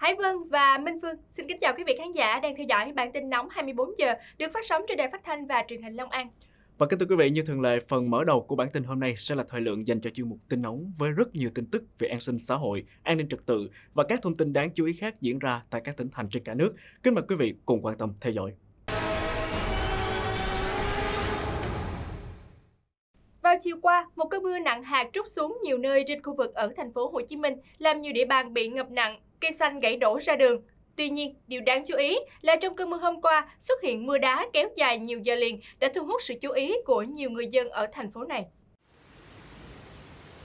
Hải Vân và Minh Phương xin kính chào quý vị khán giả đang theo dõi bản tin nóng 24 giờ được phát sóng trên đài phát thanh và truyền hình Long An. Và kính thưa quý vị, như thường lệ, phần mở đầu của bản tin hôm nay sẽ là thời lượng dành cho chương mục tin nóng với rất nhiều tin tức về an sinh xã hội, an ninh trật tự và các thông tin đáng chú ý khác diễn ra tại các tỉnh thành trên cả nước. Kính mời quý vị cùng quan tâm theo dõi. Vào chiều qua, một cơn mưa nặng hạt trút xuống nhiều nơi trên khu vực ở thành phố Hồ Chí Minh, làm nhiều địa bàn bị ngập nặng, cây xanh gãy đổ ra đường. Tuy nhiên, điều đáng chú ý là trong cơn mưa hôm qua, xuất hiện mưa đá kéo dài nhiều giờ liền đã thu hút sự chú ý của nhiều người dân ở thành phố này.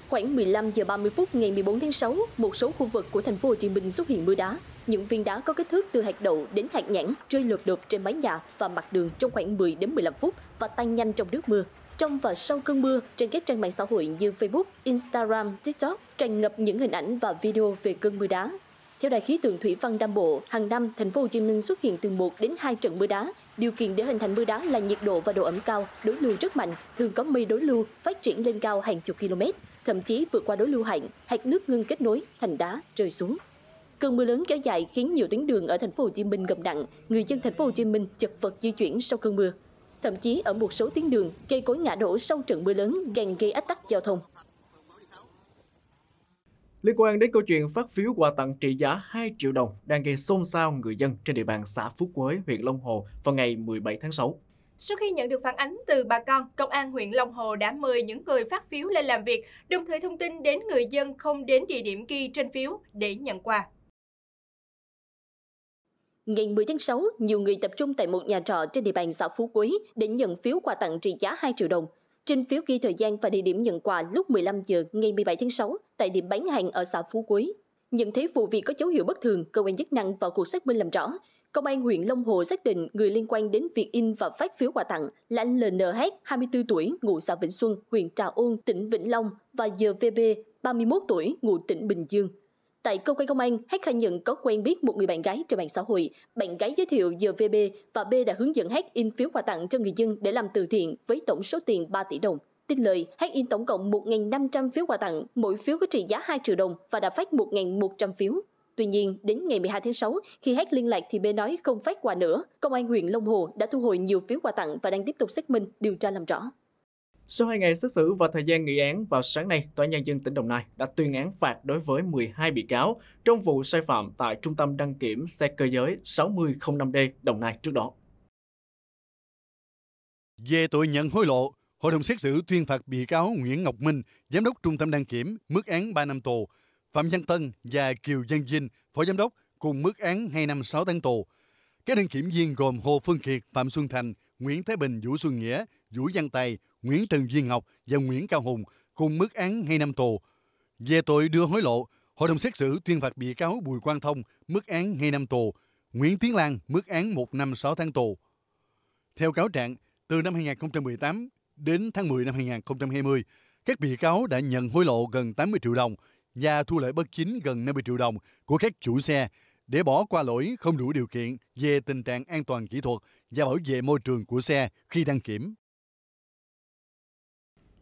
Khoảng 15 giờ 30 phút ngày 14 tháng 6, một số khu vực của thành phố Hồ Chí Minh xuất hiện mưa đá. Những viên đá có kích thước từ hạt đậu đến hạt nhãn rơi lột đột trên mái nhà và mặt đường trong khoảng 10 đến 15 phút và tan nhanh trong nước mưa. Trong và sau cơn mưa, trên các trang mạng xã hội như Facebook, Instagram, TikTok tràn ngập những hình ảnh và video về cơn mưa đá theo Đài khí tượng thủy văn Nam Bộ, hàng năm thành phố Hồ Chí Minh xuất hiện từ 1 đến 2 trận mưa đá. Điều kiện để hình thành mưa đá là nhiệt độ và độ ẩm cao, đối lưu rất mạnh, thường có mây đối lưu phát triển lên cao hàng chục km, thậm chí vượt qua đối lưu hạn, hạt nước ngưng kết nối thành đá rơi xuống. Cơn mưa lớn kéo dài khiến nhiều tuyến đường ở thành phố Hồ Chí Minh ngập nặng, người dân thành phố Hồ Chí Minh chật vật di chuyển sau cơn mưa. Thậm chí ở một số tuyến đường, cây cối ngã đổ sau trận mưa lớn càng gây ách tắc giao thông liên quan đến câu chuyện phát phiếu quà tặng trị giá 2 triệu đồng đang gây xôn xao người dân trên địa bàn xã Phú Quế, huyện Long Hồ vào ngày 17 tháng 6. Sau khi nhận được phản ánh từ bà con, Công an huyện Long Hồ đã mời những người phát phiếu lên làm việc, đồng thời thông tin đến người dân không đến địa điểm ghi trên phiếu để nhận quà. Ngày 10 tháng 6, nhiều người tập trung tại một nhà trọ trên địa bàn xã Phú Quế để nhận phiếu quà tặng trị giá 2 triệu đồng. Trên phiếu ghi thời gian và địa điểm nhận quà lúc 15 giờ ngày 17 tháng 6 tại điểm bán hàng ở xã Phú Quý Nhận thấy vụ việc có dấu hiệu bất thường, cơ quan chức năng vào cuộc xác minh làm rõ. Công an huyện Long Hồ xác định người liên quan đến việc in và phát phiếu quà tặng là anh LNH, 24 tuổi, ngụ xã Vĩnh Xuân, huyện Trà Ôn, tỉnh Vĩnh Long và GVB, 31 tuổi, ngụ tỉnh Bình Dương. Tại cơ quan công an, Hát khai nhận có quen biết một người bạn gái trên mạng xã hội. Bạn gái giới thiệu giờ VB và B đã hướng dẫn Hát in phiếu quà tặng cho người dân để làm từ thiện với tổng số tiền 3 tỷ đồng. Tin lời, Hát in tổng cộng 1.500 phiếu quà tặng, mỗi phiếu có trị giá 2 triệu đồng và đã phát 1.100 phiếu. Tuy nhiên, đến ngày 12 tháng 6, khi Hát liên lạc thì B nói không phát quà nữa. Công an huyện Long Hồ đã thu hồi nhiều phiếu quà tặng và đang tiếp tục xác minh, điều tra làm rõ. Sau hai ngày xét xử và thời gian nghị án, vào sáng nay, Tòa nhân dân tỉnh Đồng Nai đã tuyên án phạt đối với 12 bị cáo trong vụ sai phạm tại Trung tâm đăng kiểm xe cơ giới 6005D Đồng Nai trước đó. Về tội nhận hối lộ, Hội đồng xét xử tuyên phạt bị cáo Nguyễn Ngọc Minh, giám đốc trung tâm đăng kiểm, mức án 3 năm tù, Phạm Văn Tân và Kiều Văn Vinh, phó giám đốc, cùng mức án 2 năm 6 tháng tù. Các đăng kiểm viên gồm Hồ Phương Kiệt, Phạm Xuân Thành, Nguyễn Thái Bình, Vũ Xuân Nghĩa, Vũ Văn Tài, Nguyễn Trần Duy Ngọc và Nguyễn Cao Hùng cùng mức án 2 năm tù. Về tội đưa hối lộ, hội đồng xét xử tuyên phạt bị cáo Bùi Quang Thông mức án 2 năm tù, Nguyễn Tiến Lan mức án 1 năm 6 tháng tù. Theo cáo trạng, từ năm 2018 đến tháng 10 năm 2020, các bị cáo đã nhận hối lộ gần 80 triệu đồng và thu lợi bất chính gần 50 triệu đồng của các chủ xe để bỏ qua lỗi không đủ điều kiện về tình trạng an toàn kỹ thuật và bảo vệ môi trường của xe khi đăng kiểm.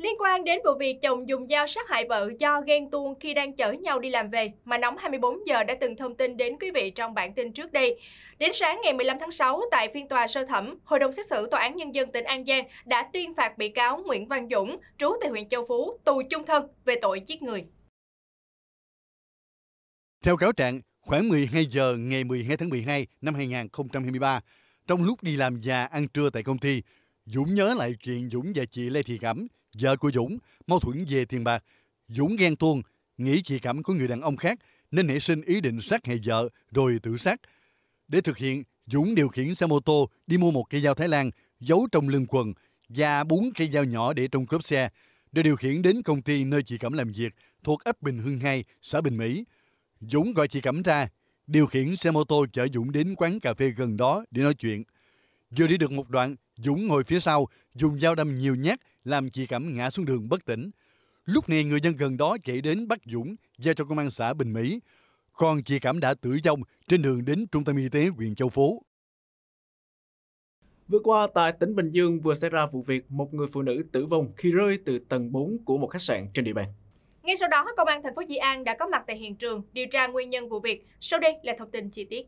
Liên quan đến vụ việc chồng dùng dao sát hại vợ do ghen tuông khi đang chở nhau đi làm về mà Nóng 24 giờ đã từng thông tin đến quý vị trong bản tin trước đây. Đến sáng ngày 15 tháng 6 tại phiên tòa sơ thẩm, Hội đồng xét xử Tòa án Nhân dân tỉnh An Giang đã tuyên phạt bị cáo Nguyễn Văn Dũng, trú tại huyện Châu Phú, tù chung thân về tội giết người. Theo cáo trạng, khoảng 12 giờ ngày 12 tháng 12 năm 2023, trong lúc đi làm và ăn trưa tại công ty, Dũng nhớ lại chuyện Dũng và chị Lê Thị Cẩm vợ của Dũng, mâu thuẫn về tiền bạc. Dũng ghen tuông, nghĩ chị cảm của người đàn ông khác nên nảy sinh ý định sát hại vợ rồi tự sát. Để thực hiện, Dũng điều khiển xe mô tô đi mua một cây dao Thái Lan giấu trong lưng quần và bốn cây dao nhỏ để trong cốp xe để điều khiển đến công ty nơi chị Cẩm làm việc thuộc ấp Bình Hưng 2, xã Bình Mỹ. Dũng gọi chị Cẩm ra, điều khiển xe mô tô chở Dũng đến quán cà phê gần đó để nói chuyện. Vừa đi được một đoạn, Dũng ngồi phía sau, dùng dao đâm nhiều nhát làm chị Cẩm ngã xuống đường bất tỉnh. Lúc này người dân gần đó chạy đến bắt Dũng giao cho công an xã Bình Mỹ. Còn chị Cẩm đã tử vong trên đường đến trung tâm y tế huyện Châu Phú. Vừa qua, tại tỉnh Bình Dương vừa xảy ra vụ việc một người phụ nữ tử vong khi rơi từ tầng 4 của một khách sạn trên địa bàn. Ngay sau đó, Công an thành phố Di An đã có mặt tại hiện trường điều tra nguyên nhân vụ việc. Sau đây là thông tin chi tiết.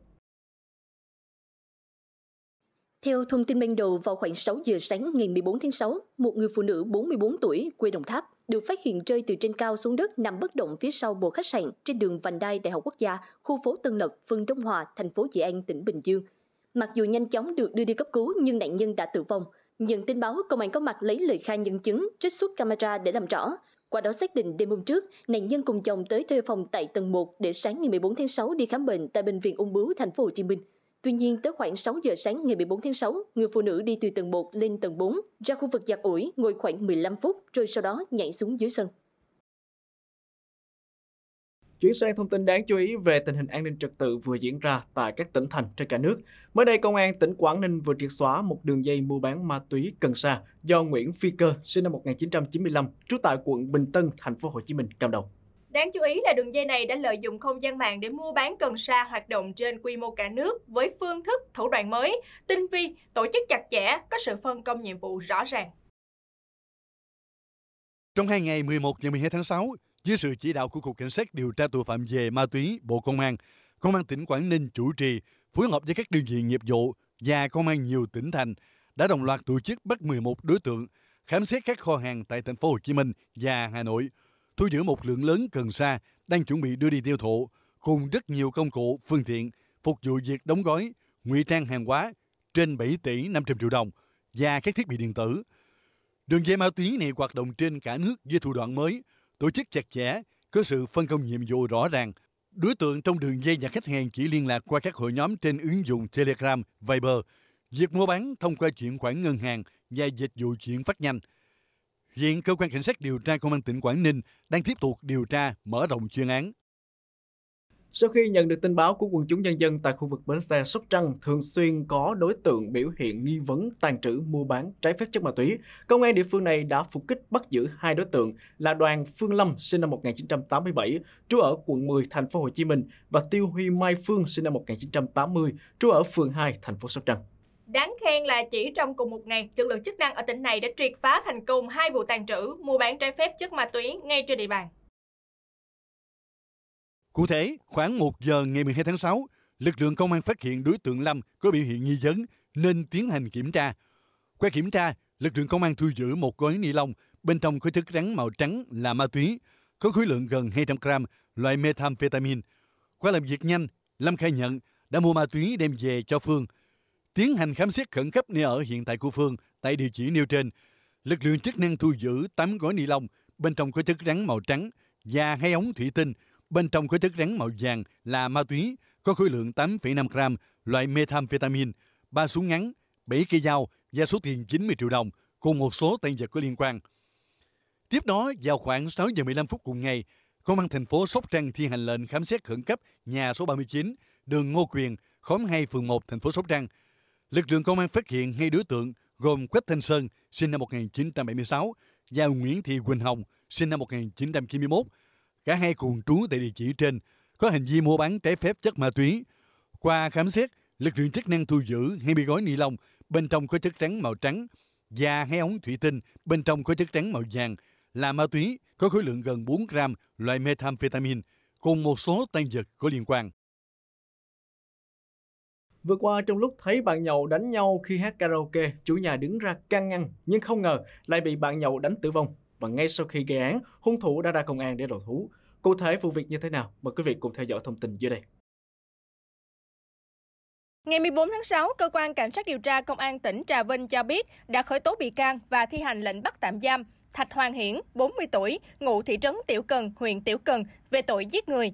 Theo thông tin ban đầu, vào khoảng 6 giờ sáng ngày 14 tháng 6, một người phụ nữ 44 tuổi quê Đồng Tháp được phát hiện rơi từ trên cao xuống đất nằm bất động phía sau bộ khách sạn trên đường vành đai Đại học Quốc gia, khu phố Tân Lập, phường Đông Hòa, thành phố Dị An, tỉnh Bình Dương. Mặc dù nhanh chóng được đưa đi cấp cứu nhưng nạn nhân đã tử vong. Nhận tin báo, công an có mặt lấy lời khai nhân chứng, trích xuất camera để làm rõ. Qua đó xác định đêm hôm trước, nạn nhân cùng chồng tới thuê phòng tại tầng 1 để sáng ngày 14 tháng 6 đi khám bệnh tại bệnh viện ung bướu thành phố Hồ Chí Minh. Tuy nhiên, tới khoảng 6 giờ sáng ngày 14 tháng 6, người phụ nữ đi từ tầng 1 lên tầng 4, ra khu vực giặt ủi, ngồi khoảng 15 phút, rồi sau đó nhảy xuống dưới sân. Chuyển sang thông tin đáng chú ý về tình hình an ninh trật tự vừa diễn ra tại các tỉnh thành trên cả nước. Mới đây, Công an tỉnh Quảng Ninh vừa triệt xóa một đường dây mua bán ma túy cần sa do Nguyễn Phi Cơ, sinh năm 1995, trú tại quận Bình Tân, thành phố Hồ Chí Minh, cầm đầu. Đáng chú ý là đường dây này đã lợi dụng không gian mạng để mua bán cần sa hoạt động trên quy mô cả nước với phương thức thủ đoạn mới, tinh vi, tổ chức chặt chẽ, có sự phân công nhiệm vụ rõ ràng. Trong hai ngày 11 và 12 tháng 6, dưới sự chỉ đạo của Cục Cảnh sát điều tra tội phạm về ma túy Bộ Công an, Công an tỉnh Quảng Ninh chủ trì phối hợp với các đơn vị nghiệp vụ và công an nhiều tỉnh thành đã đồng loạt tổ chức bắt 11 đối tượng khám xét các kho hàng tại thành phố Hồ Chí Minh và Hà Nội – thu giữ một lượng lớn cần sa đang chuẩn bị đưa đi tiêu thụ, cùng rất nhiều công cụ, phương tiện phục vụ việc đóng gói, ngụy trang hàng hóa trên 7 tỷ 500 triệu đồng và các thiết bị điện tử. Đường dây ma túy này hoạt động trên cả nước với thủ đoạn mới, tổ chức chặt chẽ, có sự phân công nhiệm vụ rõ ràng. Đối tượng trong đường dây và khách hàng chỉ liên lạc qua các hội nhóm trên ứng dụng Telegram, Viber. Việc mua bán thông qua chuyển khoản ngân hàng và dịch vụ chuyển phát nhanh – Hiện cơ quan cảnh sát điều tra công an tỉnh Quảng Ninh đang tiếp tục điều tra, mở rộng chuyên án. Sau khi nhận được tin báo của quần chúng nhân dân tại khu vực bến xe Sóc Trăng thường xuyên có đối tượng biểu hiện nghi vấn tàn trữ mua bán trái phép chất ma túy, công an địa phương này đã phục kích bắt giữ hai đối tượng là Đoàn Phương Lâm sinh năm 1987, trú ở quận 10 thành phố Hồ Chí Minh và Tiêu Huy Mai Phương sinh năm 1980, trú ở phường 2 thành phố Sóc Trăng. Đáng khen là chỉ trong cùng một ngày, lực lượng chức năng ở tỉnh này đã triệt phá thành công hai vụ tàn trữ, mua bán trái phép chất ma túy ngay trên địa bàn. Cụ thể, khoảng 1 giờ ngày 12 tháng 6, lực lượng công an phát hiện đối tượng Lâm có biểu hiện nghi vấn nên tiến hành kiểm tra. Qua kiểm tra, lực lượng công an thu giữ một gói ni lông bên trong có chất rắn màu trắng là ma túy, có khối lượng gần 200 gram loại methamphetamine. Qua làm việc nhanh, Lâm khai nhận đã mua ma túy đem về cho Phương tiến hành khám xét khẩn cấp nơi ở hiện tại của Phương tại địa chỉ nêu trên. Lực lượng chức năng thu giữ 8 gói ni lông, bên trong có chất rắn màu trắng và hai ống thủy tinh, bên trong có chất rắn màu vàng là ma túy có khối lượng 8,5 gram loại methamphetamine, ba súng ngắn, 7 cây dao và số tiền 90 triệu đồng cùng một số tăng vật có liên quan. Tiếp đó, vào khoảng 6 giờ 15 phút cùng ngày, Công an thành phố Sóc Trăng thi hành lệnh khám xét khẩn cấp nhà số 39, đường Ngô Quyền, khóm 2, phường 1, thành phố Sóc Trăng – Lực lượng công an phát hiện hai đối tượng gồm Quách Thanh Sơn, sinh năm 1976, và Nguyễn Thị Quỳnh Hồng, sinh năm 1991. Cả hai cùng trú tại địa chỉ trên, có hành vi mua bán trái phép chất ma túy. Qua khám xét, lực lượng chức năng thu giữ 20 gói ni lông, bên trong có chất trắng màu trắng, và hai ống thủy tinh, bên trong có chất trắng màu vàng, là ma túy có khối lượng gần 4 gram loại methamphetamine, cùng một số tăng vật có liên quan. Vừa qua trong lúc thấy bạn nhậu đánh nhau khi hát karaoke, chủ nhà đứng ra can ngăn nhưng không ngờ lại bị bạn nhậu đánh tử vong. Và ngay sau khi gây án, hung thủ đã ra công an để đầu thú. Cụ thể vụ việc như thế nào? Mời quý vị cùng theo dõi thông tin dưới đây. Ngày 14 tháng 6, cơ quan cảnh sát điều tra công an tỉnh Trà Vinh cho biết đã khởi tố bị can và thi hành lệnh bắt tạm giam Thạch Hoàng Hiển, 40 tuổi, ngụ thị trấn Tiểu Cần, huyện Tiểu Cần về tội giết người.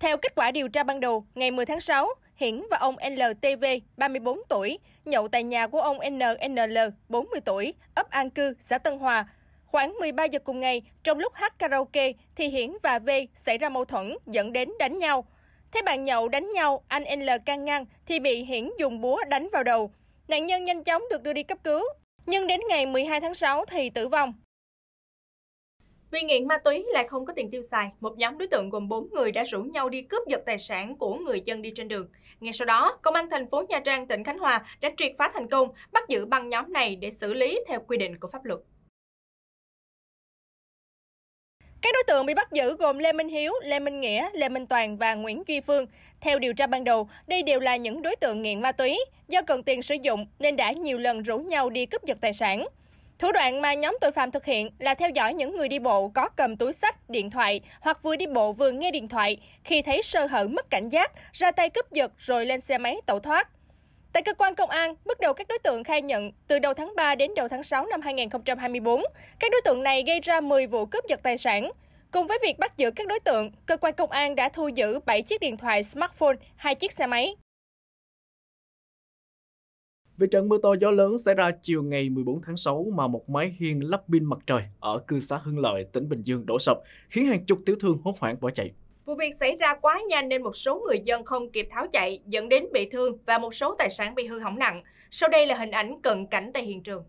Theo kết quả điều tra ban đầu, ngày 10 tháng 6, Hiển và ông LTV, 34 tuổi, nhậu tại nhà của ông NNL, 40 tuổi, ấp An Cư, xã Tân Hòa. Khoảng 13 giờ cùng ngày, trong lúc hát karaoke thì Hiển và V xảy ra mâu thuẫn dẫn đến đánh nhau. Thấy bạn nhậu đánh nhau, anh N can ngăn thì bị Hiển dùng búa đánh vào đầu. Nạn nhân nhanh chóng được đưa đi cấp cứu, nhưng đến ngày 12 tháng 6 thì tử vong. Vì nghiện ma túy lại không có tiền tiêu xài, một nhóm đối tượng gồm 4 người đã rủ nhau đi cướp giật tài sản của người dân đi trên đường. Ngay sau đó, Công an thành phố Nha Trang, tỉnh Khánh Hòa đã triệt phá thành công, bắt giữ băng nhóm này để xử lý theo quy định của pháp luật. Các đối tượng bị bắt giữ gồm Lê Minh Hiếu, Lê Minh Nghĩa, Lê Minh Toàn và Nguyễn Duy Phương. Theo điều tra ban đầu, đây đều là những đối tượng nghiện ma túy. Do cần tiền sử dụng nên đã nhiều lần rủ nhau đi cướp giật tài sản. Thủ đoạn mà nhóm tội phạm thực hiện là theo dõi những người đi bộ có cầm túi sách, điện thoại hoặc vừa đi bộ vừa nghe điện thoại, khi thấy sơ hở mất cảnh giác, ra tay cướp giật rồi lên xe máy tẩu thoát. Tại cơ quan công an, bước đầu các đối tượng khai nhận từ đầu tháng 3 đến đầu tháng 6 năm 2024, các đối tượng này gây ra 10 vụ cướp giật tài sản. Cùng với việc bắt giữ các đối tượng, cơ quan công an đã thu giữ 7 chiếc điện thoại smartphone, 2 chiếc xe máy. Về trận mưa to gió lớn xảy ra chiều ngày 14 tháng 6 mà một mái hiên lắp pin mặt trời ở cư xã Hưng Lợi, tỉnh Bình Dương đổ sập, khiến hàng chục tiểu thương hốt hoảng bỏ chạy. Vụ việc xảy ra quá nhanh nên một số người dân không kịp tháo chạy, dẫn đến bị thương và một số tài sản bị hư hỏng nặng. Sau đây là hình ảnh cận cảnh tại hiện trường.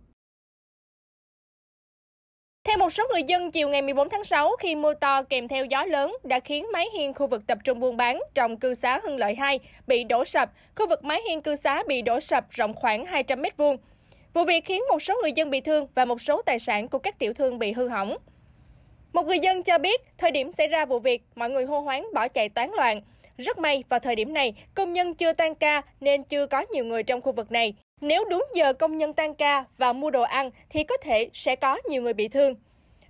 Theo một số người dân, chiều ngày 14 tháng 6, khi mưa to kèm theo gió lớn đã khiến mái hiên khu vực tập trung buôn bán trong cư xá Hưng Lợi 2 bị đổ sập. Khu vực mái hiên cư xá bị đổ sập rộng khoảng 200 m2. Vụ việc khiến một số người dân bị thương và một số tài sản của các tiểu thương bị hư hỏng. Một người dân cho biết, thời điểm xảy ra vụ việc, mọi người hô hoáng bỏ chạy tán loạn. Rất may, vào thời điểm này, công nhân chưa tan ca nên chưa có nhiều người trong khu vực này. Nếu đúng giờ công nhân tan ca và mua đồ ăn thì có thể sẽ có nhiều người bị thương.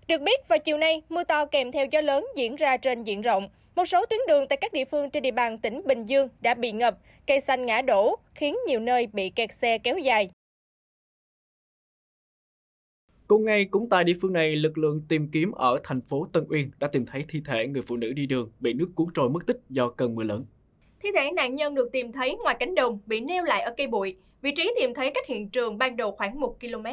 Được biết, vào chiều nay, mưa to kèm theo gió lớn diễn ra trên diện rộng. Một số tuyến đường tại các địa phương trên địa bàn tỉnh Bình Dương đã bị ngập, cây xanh ngã đổ, khiến nhiều nơi bị kẹt xe kéo dài. Cùng ngày, cũng tại địa phương này, lực lượng tìm kiếm ở thành phố Tân Uyên đã tìm thấy thi thể người phụ nữ đi đường bị nước cuốn trôi mất tích do cơn mưa lớn. Thi thể nạn nhân được tìm thấy ngoài cánh đồng, bị neo lại ở cây bụi. Vị trí tìm thấy cách hiện trường ban đầu khoảng 1 km.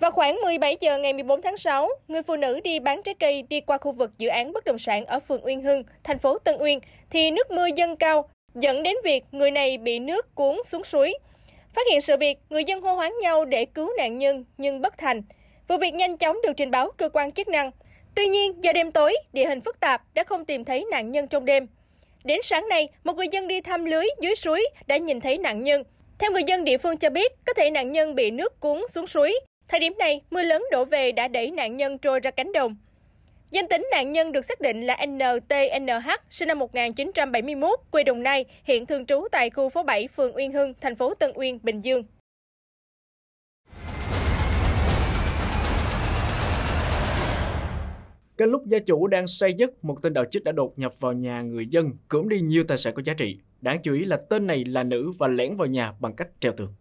Vào khoảng 17 giờ ngày 14 tháng 6, người phụ nữ đi bán trái cây đi qua khu vực dự án bất động sản ở phường Uyên Hưng, thành phố Tân Uyên, thì nước mưa dâng cao, dẫn đến việc người này bị nước cuốn xuống suối. Phát hiện sự việc, người dân hô hoáng nhau để cứu nạn nhân nhưng bất thành. Vụ việc nhanh chóng được trình báo cơ quan chức năng. Tuy nhiên, do đêm tối, địa hình phức tạp đã không tìm thấy nạn nhân trong đêm. Đến sáng nay, một người dân đi thăm lưới dưới suối đã nhìn thấy nạn nhân. Theo người dân địa phương cho biết, có thể nạn nhân bị nước cuốn xuống suối. Thời điểm này, mưa lớn đổ về đã đẩy nạn nhân trôi ra cánh đồng. Danh tính nạn nhân được xác định là NTNH, sinh năm 1971, quê Đồng Nai, hiện thường trú tại khu phố 7, phường Uyên Hưng, thành phố Tân Uyên, Bình Dương. Cái lúc gia chủ đang say giấc, một tên đạo chích đã đột nhập vào nhà người dân, cưỡng đi nhiều tài sản có giá trị. Đáng chú ý là tên này là nữ và lẻn vào nhà bằng cách treo tường.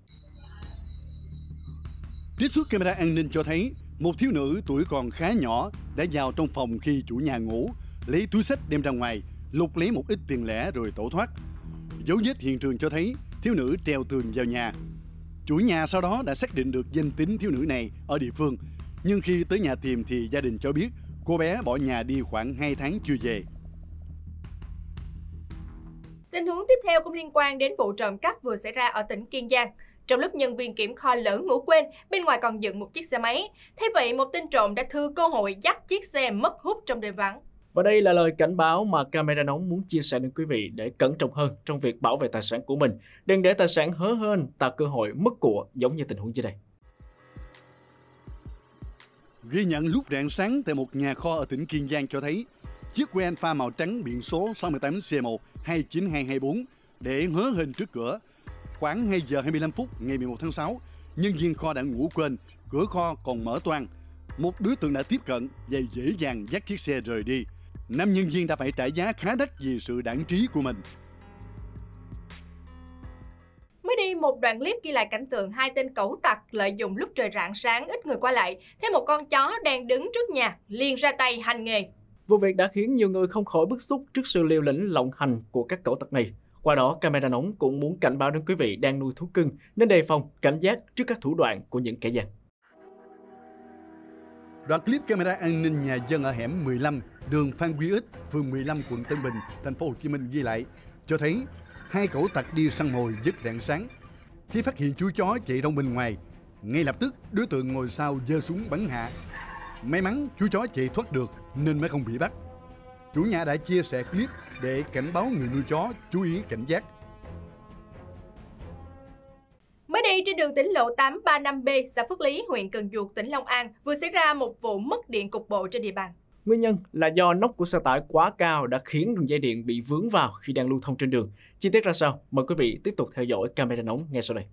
Trích xuất camera an ninh cho thấy một thiếu nữ tuổi còn khá nhỏ đã vào trong phòng khi chủ nhà ngủ, lấy túi sách đem ra ngoài, lục lấy một ít tiền lẻ rồi tẩu thoát. Dấu vết hiện trường cho thấy thiếu nữ treo tường vào nhà. Chủ nhà sau đó đã xác định được danh tính thiếu nữ này ở địa phương, nhưng khi tới nhà tìm thì gia đình cho biết Cô bé bỏ nhà đi khoảng 2 tháng chưa về. Tình huống tiếp theo cũng liên quan đến vụ trộm cắp vừa xảy ra ở tỉnh Kiên Giang. Trong lúc nhân viên kiểm kho lỡ ngủ quên, bên ngoài còn dựng một chiếc xe máy. Thế vậy, một tên trộm đã thừa cơ hội dắt chiếc xe mất hút trong đêm vắng. Và đây là lời cảnh báo mà camera nóng muốn chia sẻ đến quý vị để cẩn trọng hơn trong việc bảo vệ tài sản của mình. Đừng để tài sản hớ hơn tạo cơ hội mất của giống như tình huống dưới đây. Ghi nhận lúc rạng sáng tại một nhà kho ở tỉnh Kiên Giang cho thấy chiếc que pha màu trắng biển số 68C1 29224 để hớ hình trước cửa. Khoảng 2 giờ 25 phút ngày 11 tháng 6, nhân viên kho đã ngủ quên, cửa kho còn mở toang. Một đối tượng đã tiếp cận và dễ dàng dắt chiếc xe rời đi. Năm nhân viên đã phải trả giá khá đắt vì sự đảng trí của mình. Mới đi một đoạn clip ghi lại cảnh tượng hai tên cẩu tặc lợi dụng lúc trời rạng sáng ít người qua lại, thấy một con chó đang đứng trước nhà, liền ra tay hành nghề. Vụ việc đã khiến nhiều người không khỏi bức xúc trước sự liều lĩnh lộng hành của các cẩu tặc này. Qua đó, camera nóng cũng muốn cảnh báo đến quý vị đang nuôi thú cưng nên đề phòng, cảnh giác trước các thủ đoạn của những kẻ gian. Đoạn clip camera an ninh nhà dân ở hẻm 15, đường Phan Quý Ích, phường 15, quận Tân Bình, thành phố Hồ Chí Minh ghi lại cho thấy hai cẩu tặc đi săn mồi dứt rạng sáng. Khi phát hiện chú chó chạy ra bên ngoài, ngay lập tức đối tượng ngồi sau giơ súng bắn hạ. May mắn chú chó chạy thoát được nên mới không bị bắt. Chủ nhà đã chia sẻ clip để cảnh báo người nuôi chó chú ý cảnh giác. Mới đây trên đường tỉnh lộ 835B, xã Phước Lý, huyện Cần Duộc, tỉnh Long An vừa xảy ra một vụ mất điện cục bộ trên địa bàn. Nguyên nhân là do nóc của xe tải quá cao đã khiến đường dây điện bị vướng vào khi đang lưu thông trên đường. Chi tiết ra sao? Mời quý vị tiếp tục theo dõi camera nóng ngay sau đây.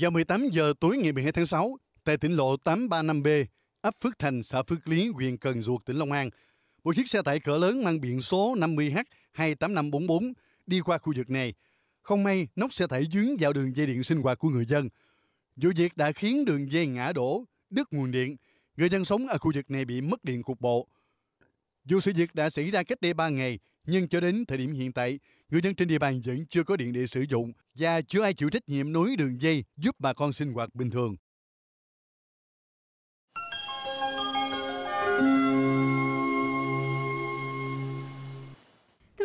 Vào 18 giờ tối ngày 12 tháng 6, tại tỉnh lộ 835B, ấp Phước Thành, xã Phước Lý, huyện Cần Duộc, tỉnh Long An, một chiếc xe tải cỡ lớn mang biển số 50H28544 đi qua khu vực này. Không may, nóc xe tải dướng vào đường dây điện sinh hoạt của người dân. Vụ việc đã khiến đường dây ngã đổ, đứt nguồn điện, Người dân sống ở khu vực này bị mất điện cục bộ. Dù sự việc đã xảy ra cách đây 3 ngày, nhưng cho đến thời điểm hiện tại, người dân trên địa bàn vẫn chưa có điện để sử dụng và chưa ai chịu trách nhiệm nối đường dây giúp bà con sinh hoạt bình thường.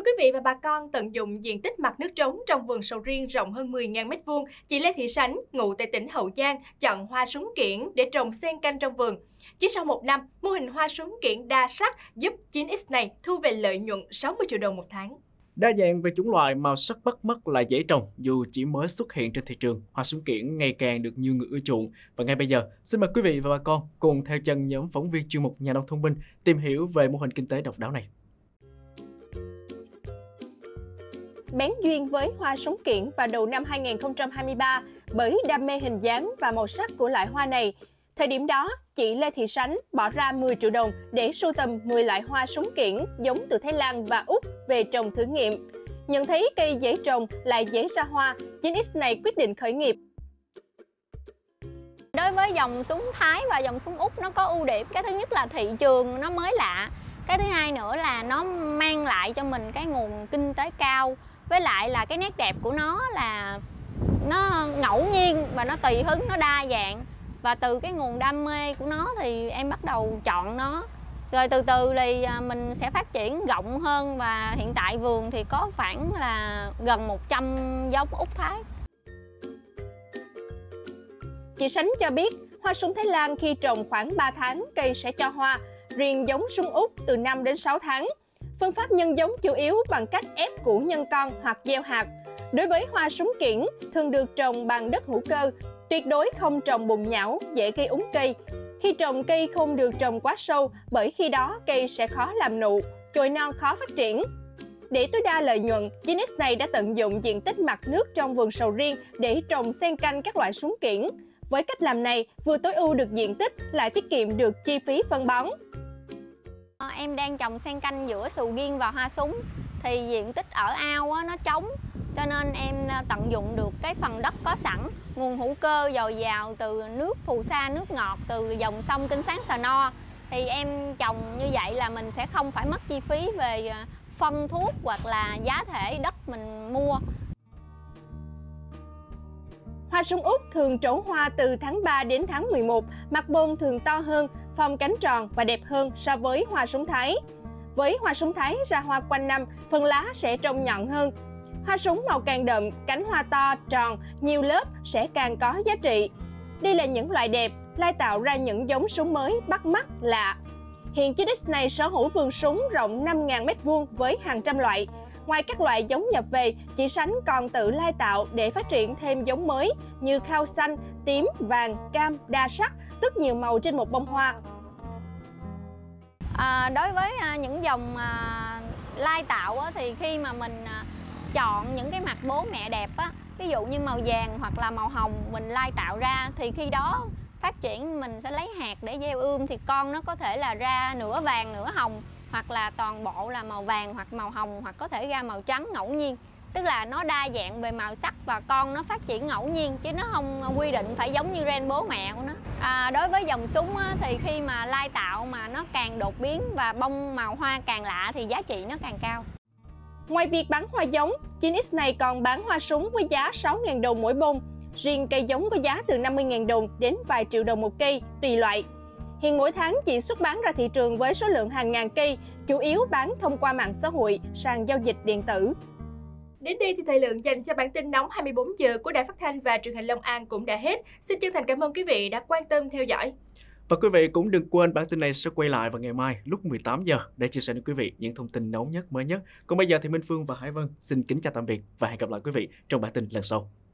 Thưa quý vị và bà con, tận dụng diện tích mặt nước trống trong vườn sầu riêng rộng hơn 10.000 m2, chị Lê Thị Sánh, ngụ tại tỉnh Hậu Giang, chọn hoa súng kiển để trồng xen canh trong vườn. Chỉ sau một năm, mô hình hoa súng kiển đa sắc giúp 9X này thu về lợi nhuận 60 triệu đồng một tháng. Đa dạng về chủng loại, màu sắc bắt mắt là dễ trồng dù chỉ mới xuất hiện trên thị trường. Hoa súng kiển ngày càng được nhiều người ưa chuộng. Và ngay bây giờ, xin mời quý vị và bà con cùng theo chân nhóm phóng viên chuyên mục Nhà nông thông minh tìm hiểu về mô hình kinh tế độc đáo này. bén duyên với hoa súng kiển vào đầu năm 2023 bởi đam mê hình dáng và màu sắc của loại hoa này. Thời điểm đó, chị Lê Thị Sánh bỏ ra 10 triệu đồng để sưu tầm 10 loại hoa súng kiển giống từ Thái Lan và Úc về trồng thử nghiệm. Nhận thấy cây dễ trồng lại dễ ra hoa, 9X này quyết định khởi nghiệp đối với dòng súng Thái và dòng súng Úc nó có ưu điểm cái thứ nhất là thị trường nó mới lạ cái thứ hai nữa là nó mang lại cho mình cái nguồn kinh tế cao với lại là cái nét đẹp của nó là nó ngẫu nhiên và nó tùy hứng nó đa dạng và từ cái nguồn đam mê của nó thì em bắt đầu chọn nó rồi từ từ thì à, mình sẽ phát triển rộng hơn và hiện tại vườn thì có khoảng là gần 100 giống úc thái Chị Sánh cho biết hoa súng Thái Lan khi trồng khoảng 3 tháng cây sẽ cho hoa riêng giống súng Úc từ 5 đến 6 tháng Phương pháp nhân giống chủ yếu bằng cách ép củ nhân con hoặc gieo hạt. Đối với hoa súng kiển, thường được trồng bằng đất hữu cơ, tuyệt đối không trồng bùn nhão, dễ gây úng cây. Khi trồng cây không được trồng quá sâu bởi khi đó cây sẽ khó làm nụ, chồi non khó phát triển. Để tối đa lợi nhuận, Ginex này đã tận dụng diện tích mặt nước trong vườn sầu riêng để trồng xen canh các loại súng kiển. Với cách làm này, vừa tối ưu được diện tích, lại tiết kiệm được chi phí phân bón. Ờ, em đang trồng xen canh giữa sầu riêng và hoa súng Thì diện tích ở ao nó trống Cho nên em ờ, tận dụng được cái phần đất có sẵn Nguồn hữu cơ dồi dào từ nước phù sa, nước ngọt Từ dòng sông Kinh Sáng Sà No Thì em trồng như vậy là mình sẽ không phải mất chi phí về ờ, phân thuốc Hoặc là giá thể đất mình mua Hoa súng Úc thường trổ hoa từ tháng 3 đến tháng 11, mặt bông thường to hơn phong cánh tròn và đẹp hơn so với hoa súng Thái. Với hoa súng Thái ra hoa quanh năm, phần lá sẽ trông nhọn hơn. Hoa súng màu càng đậm, cánh hoa to, tròn, nhiều lớp sẽ càng có giá trị. Đây là những loại đẹp, lai tạo ra những giống súng mới bắt mắt, lạ. Hiện chiếc X này sở hữu vườn súng rộng 5.000m2 với hàng trăm loại. Ngoài các loại giống nhập về, chị Sánh còn tự lai tạo để phát triển thêm giống mới như khao xanh, tím, vàng, cam, đa sắc, tức nhiều màu trên một bông hoa. À, đối với à, những dòng à, lai tạo á, thì khi mà mình à, chọn những cái mặt bố mẹ đẹp á, ví dụ như màu vàng hoặc là màu hồng mình lai tạo ra thì khi đó phát triển mình sẽ lấy hạt để gieo ươm thì con nó có thể là ra nửa vàng nửa hồng hoặc là toàn bộ là màu vàng hoặc màu hồng hoặc có thể ra màu trắng ngẫu nhiên tức là nó đa dạng về màu sắc và con nó phát triển ngẫu nhiên chứ nó không quy định phải giống như ren bố mẹ của nó à, đối với dòng súng á, thì khi mà lai tạo mà nó càng đột biến và bông màu hoa càng lạ thì giá trị nó càng cao Ngoài việc bán hoa giống, 9X này còn bán hoa súng với giá 6.000 đồng mỗi bông. Riêng cây giống có giá từ 50.000 đồng đến vài triệu đồng một cây, tùy loại. Hiện mỗi tháng chị xuất bán ra thị trường với số lượng hàng ngàn cây, chủ yếu bán thông qua mạng xã hội, sàn giao dịch điện tử. Đến đây thì thời lượng dành cho bản tin nóng 24 giờ của Đài Phát thanh và Truyền hình Long An cũng đã hết. Xin chân thành cảm ơn quý vị đã quan tâm theo dõi. Và quý vị cũng đừng quên bản tin này sẽ quay lại vào ngày mai lúc 18 giờ để chia sẻ đến quý vị những thông tin nóng nhất mới nhất. Còn bây giờ thì Minh Phương và Hải Vân xin kính chào tạm biệt và hẹn gặp lại quý vị trong bản tin lần sau.